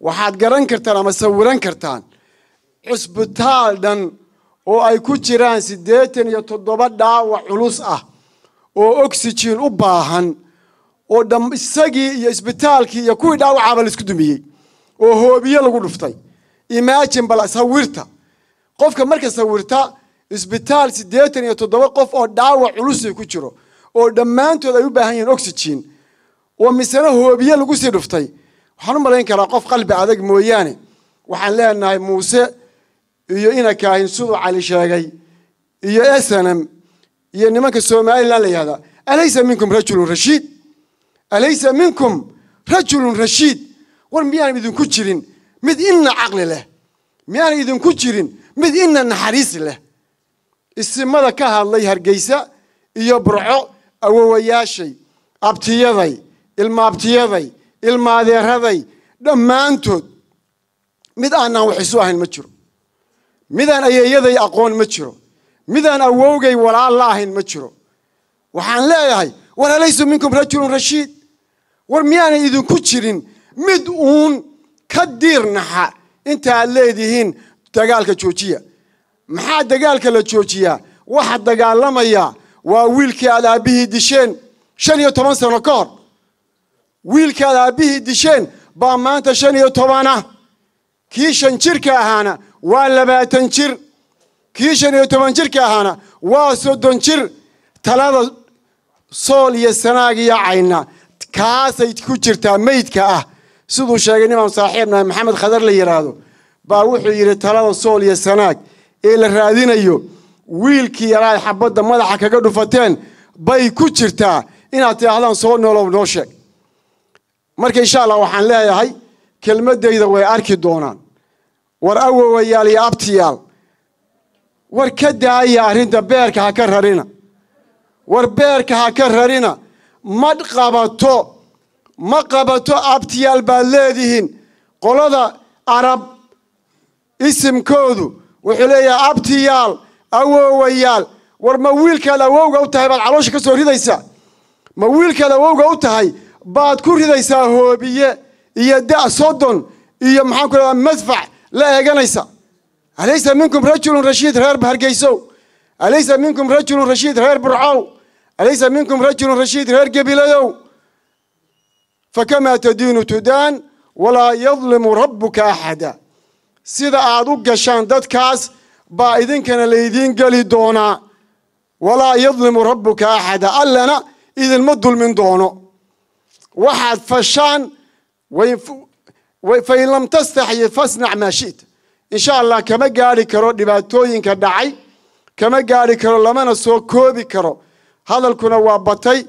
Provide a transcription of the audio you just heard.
waxaad garan kartaan ama sawiran kartaan cusbitaal dhan oo ay ku jiraan siddeetan iyo toddoba dhaawac culus ah oo oxygen u baahan oo dham isagii iyo isbitaalkii iyo kuwii dhaawacaaba isku dumiyey oo hoobiye lagu dhuftay imaajin bala sawirta qofka marka sawirta isbitaal siddeetan iyo toddoba qof oo dhaawac culusii ku jiro oo dhammaantood ay u baahan yihiin oxygen oo misena hoobiye lagu sii dhuftay waxaan u malayn karaa qof qalbi adag mooyaane waxaan leenahay muuse iyo ina kaahin siduu cali sheegay iyo esanam iyo nimanka somalilan la yihahdaa alaysa minkum rajulun rashiid alaysa minkum rajulun rashiid war miyaanan idinku jirin mid ina caqli leh miyaanan idinku jirin mid ina naxariis leh isimada ka hadlay hargeysa iyo burco awowayaashay abtiyaday ilmaabtiyaday ilmaadeeraday dhammaantood mid aanaan wax isu ahayn ma jiro midaan ayeeyaday aqoon ma jiro midaan awowgay walaal la ahayn ma jiro waxaan leeyahay war alaysu minkum rajulun rashiid war miyaanay idinku jirin mid uun ka diirnaxa naxa intaaad leedihiin dagaalka joojiya maxaa dagaalka la joojiyaa waxa dagaalamayaa waa wiilkii aad aabbihii disheen shan iyo toban sano ka hor wiilkaad aabbihii disheen baa maanta shan iyo toban ah kii shan jirka ahaana waa labaatan jir kii shan iyo toban jirka ahaana waa soddon jir talada sool iyo sanaag iyo cayna kaasay ku jirtaa meydka ah siduu sheegay nimaan saaxiibnahay maxamed khadar la yidhaahdo baa wuxuu yidhi talada sool iyo sanaag ee la raadinayo wiilkii yaraad xabadda madaxa kaga dhufateen bay ku jirtaa inaad tidhaahdaan soo noolow noo sheeg marka insha allah waxaan leeyahay kelmadayda way arki doonaan war awowayaal iyo abtiyaal war ka daaya arrinta beerka ha ka rarina war beerka ha ka rarina ma qabato ma qabato abtiyaal baad leedihiin qolada arab isimkoodu wuxuu leeyahay abtiyaal awowayaal war ma wiilkaad awowga u tahay baad caloosha ka soo ridaysaa ma wiilkaad awowga u tahay baad ku ridaysaa hoobiye iyo da' soddon iyo maxaan ku radaa madfac la eeganaysa alaysa minkum rajulun rashiid reer hargeysow alaysa minkum rajulun rashiid reer burcow alaysa minkum rajulun rashiid reer gebilayow fakamaa tadiinu tudaan walaa yadlimu rabbuka axada sida aad u gashaan dadkaas baa idinkana laydiin geli doonaa walaa yadlimu rabbuka axada allana idinma dulmin doono waxaad fashaan fain lam tastaxyi fasnac maa shita insha allah kama gaari karo dhibaatooyinka dhacay kama gaari karo lamana soo koobi karo hadalkuna waa batay